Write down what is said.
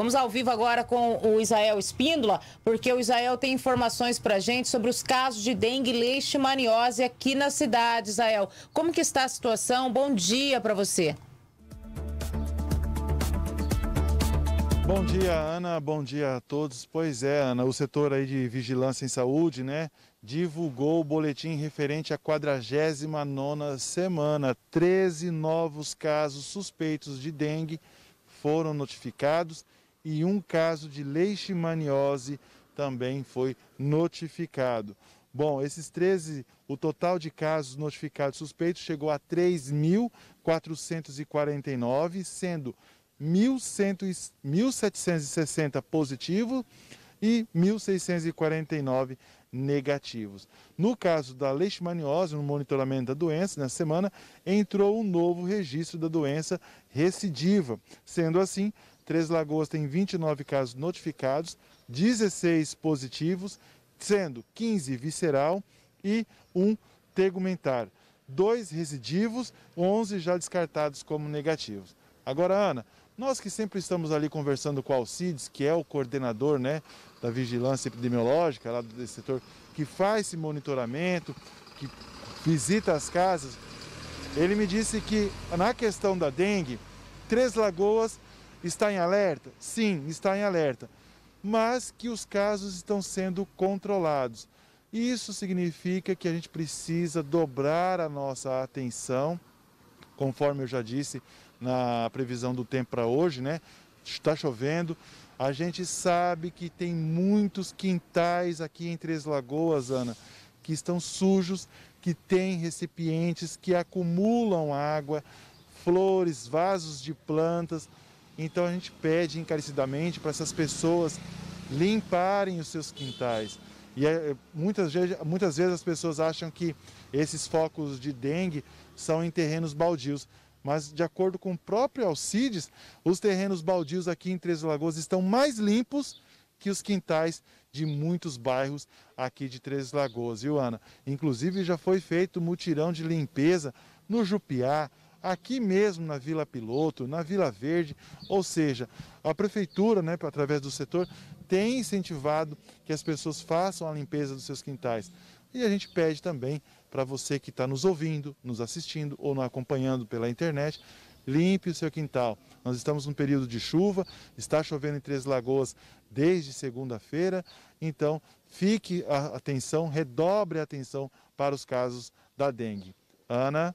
Vamos ao vivo agora com o Israel Espíndola, porque o Israel tem informações para a gente sobre os casos de dengue, leishmaniose aqui na cidade. Israel, como que está a situação? Bom dia para você. Bom dia, Ana. Bom dia a todos. Pois é, Ana, o setor aí de vigilância em saúde, né, divulgou o boletim referente à 49ª semana. 13 novos casos suspeitos de dengue foram notificados e um caso de leishmaniose também foi notificado. Bom, esses 13, o total de casos notificados suspeitos chegou a 3.449, sendo 1.760 positivos e 1.649 negativos. No caso da leishmaniose, no monitoramento da doença, na semana, entrou um novo registro da doença recidiva. Sendo assim, Três Lagoas tem 29 casos notificados, 16 positivos, sendo 15 visceral e um tegumentar. Dois residivos, 11 já descartados como negativos. Agora, Ana, nós que sempre estamos ali conversando com o Alcides, que é o coordenador né, da vigilância epidemiológica lá do setor, que faz esse monitoramento, que visita as casas, ele me disse que na questão da dengue, Três Lagoas Está em alerta? Sim, está em alerta. Mas que os casos estão sendo controlados. Isso significa que a gente precisa dobrar a nossa atenção, conforme eu já disse na previsão do tempo para hoje, né? Está chovendo. A gente sabe que tem muitos quintais aqui em Três Lagoas, Ana, que estão sujos, que têm recipientes que acumulam água, flores, vasos de plantas. Então a gente pede encarecidamente para essas pessoas limparem os seus quintais. E é, é muitas, vezes, muitas vezes as pessoas acham que esses focos de dengue são em terrenos baldios. Mas, de acordo com o próprio Alcides, os terrenos baldios aqui em Três Lagoas estão mais limpos que os quintais de muitos bairros aqui de Três Lagoas, viu, Ana? Inclusive, já foi feito mutirão de limpeza no Jupiá, aqui mesmo na Vila Piloto, na Vila Verde, ou seja, a prefeitura, né, através do setor, tem incentivado que as pessoas façam a limpeza dos seus quintais. E a gente pede também para você que está nos ouvindo, nos assistindo ou nos acompanhando pela internet, limpe o seu quintal. Nós estamos num período de chuva, está chovendo em Três Lagoas desde segunda-feira, então fique a atenção, redobre a atenção para os casos da dengue. Ana?